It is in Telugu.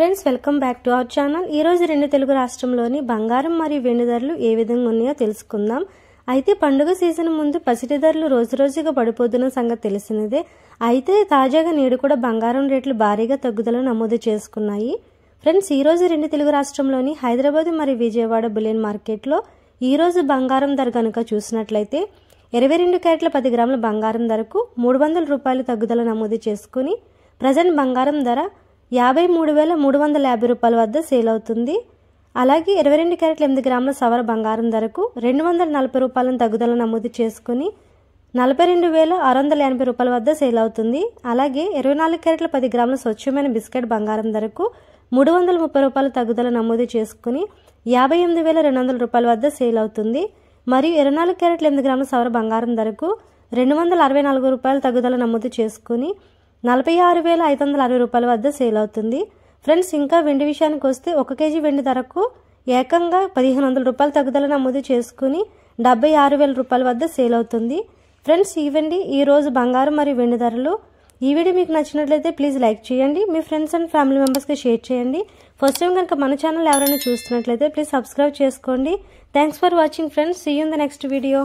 friends welcome back to our channel ఈరోజు రెండు తెలుగు రాష్ట్రంలోని బంగారం మరియు వెండి ధరలు ఏ విధంగా ఉన్నాయో తెలుసుకుందాం అయితే పండుగ సీజన్ ముందు పసిటి ధరలు రోజురోజుగా పడిపోతున్న సంగతి తెలిసినదే అయితే తాజాగా నేడు కూడా బంగారం రేట్లు భారీగా తగ్గుదల నమోదు చేసుకున్నాయి ఫ్రెండ్స్ ఈరోజు రెండు తెలుగు రాష్ట్రంలోని హైదరాబాద్ మరియు విజయవాడ బులియన్ మార్కెట్లో ఈరోజు బంగారం ధర కనుక చూసినట్లయితే ఇరవై రెండు క్యారెట్ల పది గ్రాముల బంగారం ధరకు మూడు వందల రూపాయలు తగ్గుదల నమోదు చేసుకుని ప్రజెంట్ బంగారం ధర యాభై మూడు వేల మూడు వందల యాభై రూపాయల వద్ద సేల్ అవుతుంది అలాగే ఇరవై రెండు క్యారెట్ల ఎనిమిది గ్రాముల సవర బంగారం ధరకు రెండు వందల నలభై రూపాయలను తగ్గుదల నమోదు చేసుకుని నలభై రెండు వేల ఆరు వందల ఎనభై రూపాయల వద్ద సేల్ అవుతుంది అలాగే ఇరవై నాలుగు క్యారెట్ల పది గ్రాముల స్వచ్ఛమైన బిస్కెట్ బంగారం ధరకు మూడు వందల ముప్పై రూపాయల తగ్గుదల నమోదు చేసుకుని యాభై ఎనిమిది వేల రెండు వందల రూపాయల వద్ద సేల్ అవుతుంది మరియు ఇరవై నాలుగు క్యారెట్ల ఎనిమిది గ్రాముల సవర బంగారం ధరకు రెండు వందల అరవై నాలుగు రూపాయల తగ్గుదల నమోదు చేసుకుని నలభై ఆరు వేల ఐదు వందల అరవై రూపాయల వద్ద సేల్ అవుతుంది ఫ్రెండ్స్ ఇంకా వెండి విషయానికి వస్తే ఒక కేజీ వెండి ధరకు ఏకంగా పదిహేను వందల రూపాయల తగ్గుదల నమోదు చేసుకుని డెబ్బై ఆరు వేల రూపాయల వద్ద సేల్ అవుతుంది ఫ్రెండ్స్ ఇవండి ఈరోజు బంగారం మరియు వెండి ధరలు ఈ వీడియో మీకు నచ్చినట్లయితే ప్లీజ్ లైక్ చేయండి మీ ఫ్రెండ్స్ అండ్ ఫ్యామిలీ మెంబర్స్కి షేర్ చేయండి ఫస్ట్ టైం కనుక మన ఛానల్ ఎవరైనా చూస్తున్నట్లయితే ప్లీజ్ సబ్స్క్రైబ్ చేసుకోండి thanks for watching friends see in the next video